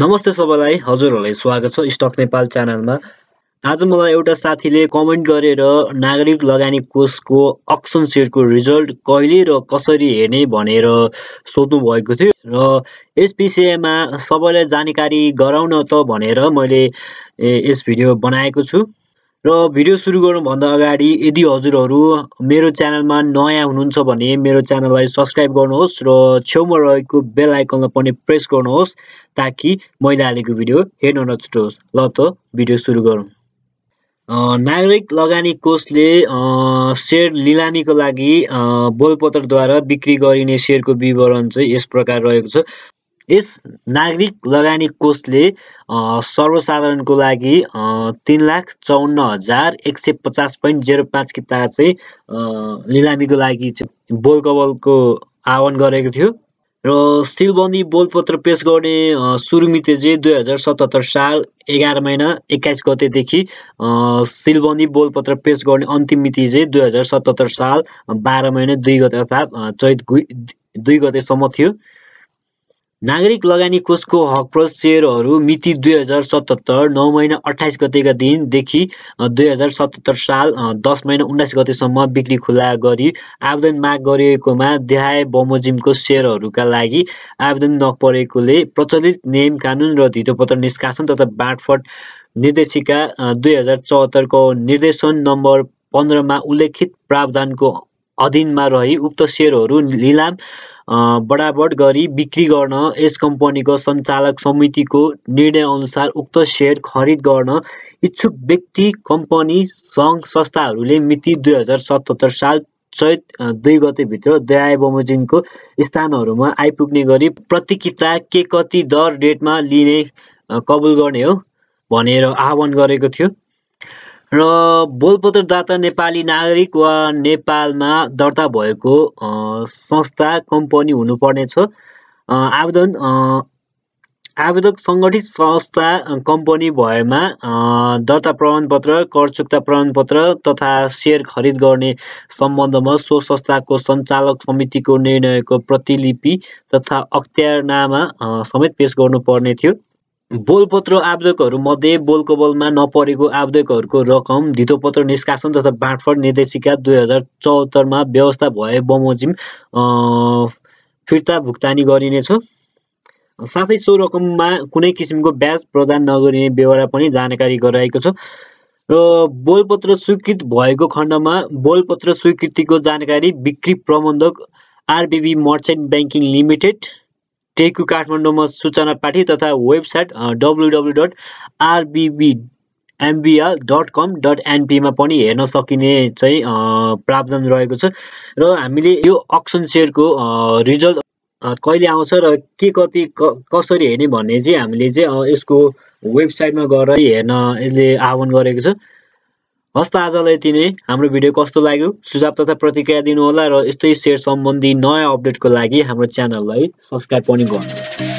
नमस्ते सबैलाई हजुरहरूलाई स्वागत छ स्टक नेपाल च्यानलमा आज मलाई एउटा साथीले कमेन्ट गरेर नागरिक लगानी कोषको अक्सन सेयरको रिजल्ट कहिले र कसरी हेर्ने भनेर सोध्नु भएको थियो र यस विषयमा सबैलाई जानकारी गराउन त भनेर मैले यस भिडियो बनाएको छु र भिडियो सुरु गर्नुभन्दा अगाडि यदि हजुरहरू मेरो च्यानलमा नयाँ हुनुहुन्छ भने मेरो च्यानललाई सब्सक्राइब गर्नुहोस् र छेउमा रहेको बेल आइकनलाई पनि प्रेस गर्नुहोस् ताकि मैले हालेको भिडियो हेर्न नछुटोस् ल त भिडियो सुरु गरौँ नागरिक लगानी कोषले सेयर लिलामीको लागि बोलपत्रद्वारा बिक्री गरिने सेयरको विवरण चाहिँ यस प्रकार रहेको छ यस नागरिक लगानी कोषले सर्वसाधारणको लागि तिन लाख चौन्न हजार एक सय पचास पोइन्ट जेरो पाँच किता चाहिँ लिलामीको लागि बोलकबलको आह्वान गरेको थियो र सिलबन्दी बोलपत्र पेस गर्ने सुरु मिति चाहिँ दुई हजार सतहत्तर साल एघार महिना एक्काइस गतेदेखि सिलबन्दी बोलपत्र पेस गर्ने अन्तिम मिति चाहिँ दुई हजार सतहत्तर साल बाह्र महिना दुई गते अर्थात् चैत दुई गतेसम्म थियो नागरिक लगानी कोषको हकप्रद सेयरहरू मिति दुई हजार सतहत्तर नौ महिना अठाइस गतेका दिनदेखि दुई हजार सतहत्तर साल दस महिना उन्नाइस गतेसम्म बिक्री खुला गरी आवेदन माग गरिएकोमा देहाय बमोजिमको सेयरहरूका लागि आवेदन नपरेकोले प्रचलित नियम कानुन र धितोपत्र निष्कासन तथा बाँडफट निर्देशिका दुई हजार चौहत्तरको निर्देशन नम्बर पन्ध्रमा उल्लेखित प्रावधानको अधीनमा रही उक्त सेयरहरू लिलाम बडाबड गरी बिक्री गर्न यस कम्पनीको सञ्चालक समितिको निर्णयअनुसार उक्त सेयर खरिद गर्न इच्छुक व्यक्ति कम्पनी सङ्घ संस्थाहरूले मिति दुई हजार सतहत्तर साल चैत दुई गतेभित्र दया बमोजिङको स्थानहरूमा आइपुग्ने गरी प्रतिकिता के कति दर रेटमा लिने कबुल गर्ने हो भनेर आह्वान गरेको थियो र बोलपत्र दाता नेपाली नागरिक वा नेपालमा दर्ता भएको संस्था कम्पनी हुनुपर्नेछ आवेदन आवेदक सङ्गठित संस्था कम्पनी भएमा दर्ता प्रमाणपत्र कर चुक्ता प्रमाणपत्र तथा सेयर खरिद गर्ने सम्बन्धमा सो संस्थाको सञ्चालक समितिको निर्णयको प्रतिलिपि तथा अख्तियारनामा समेत पेस गर्नुपर्ने थियो बोलपत्र मध्ये बोलको बोलमा नपरेको आवेदकहरूको रकम धितोपत्र निष्कासन तथा बाँडफाँड निर्देशिका दुई हजार चौहत्तरमा व्यवस्था भए बमोजिम फिर्ता भुक्तानी गरिनेछ साथै सो रकममा कुनै किसिमको ब्याज प्रदान नगरिने बेहोरा पनि जानकारी गराएको छ र बोलपत्र स्वीकृत भएको खण्डमा बोलपत्र स्वीकृतिको जानकारी बिक्री प्रबन्धक RBB merchant banking limited Teku काठमाडौँमा सूचना पाठी तथा website W W dot RBB MBR dot com dot एनपीमा पनि हेर्न सकिने चाहिँ प्रावधान रहेको छ र हामीले यो अक्सन सेयरको रिजल्ट कहिले आउँछ र के कति कसरी हेर्ने भन्ने चाहिँ हामीले चाहिँ यसको वेबसाइटमा गएर हेर्न यसले आह्वान गरेको छ हस्त आजलाई यति हाम्रो भिडियो कस्तो लाग्यो सुझाव तथा प्रतिक्रिया दिनुहोला र यस्तै सेयर सम्बन्धी नयाँ अपडेटको लागि हाम्रो च्यानललाई सब्सक्राइब पनि गर्नुहोला